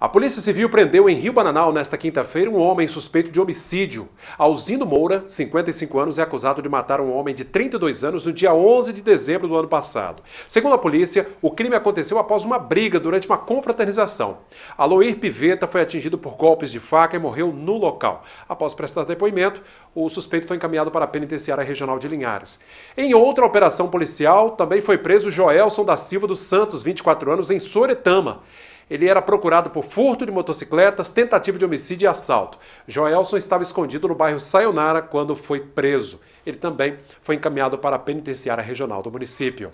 A Polícia Civil prendeu em Rio Bananal nesta quinta-feira um homem suspeito de homicídio. Alzindo Moura, 55 anos, é acusado de matar um homem de 32 anos no dia 11 de dezembro do ano passado. Segundo a polícia, o crime aconteceu após uma briga durante uma confraternização. Aloir Piveta foi atingido por golpes de faca e morreu no local. Após prestar depoimento, o suspeito foi encaminhado para a Penitenciária Regional de Linhares. Em outra operação policial, também foi preso Joelson da Silva dos Santos, 24 anos, em Soretama. Ele era procurado por furto de motocicletas, tentativa de homicídio e assalto. Joelson estava escondido no bairro Sayonara quando foi preso. Ele também foi encaminhado para a penitenciária regional do município.